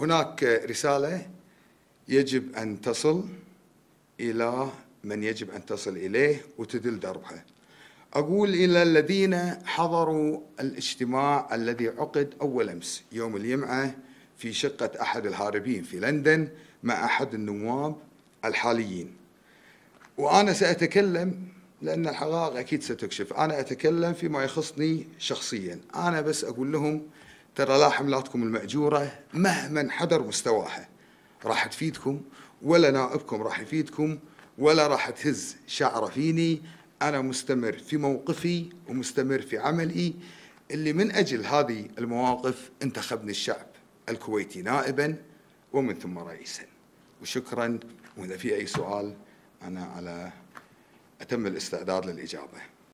هناك رسالة يجب أن تصل إلى من يجب أن تصل إليه وتدل دربها أقول إلى الذين حضروا الاجتماع الذي عقد أول أمس يوم الجمعة في شقة أحد الهاربين في لندن مع أحد النواب الحاليين وأنا سأتكلم لأن الحقائق أكيد ستكشف أنا أتكلم فيما يخصني شخصيا أنا بس أقول لهم ترى لا حملاتكم المأجورة مهما انحدر مستواها راح تفيدكم ولا نائبكم راح يفيدكم ولا راح تهز شعره فيني أنا مستمر في موقفي ومستمر في عملي اللي من أجل هذه المواقف انتخبني الشعب الكويتي نائبا ومن ثم رئيسا وشكرا وإذا في أي سؤال أنا على أتم الاستعداد للإجابة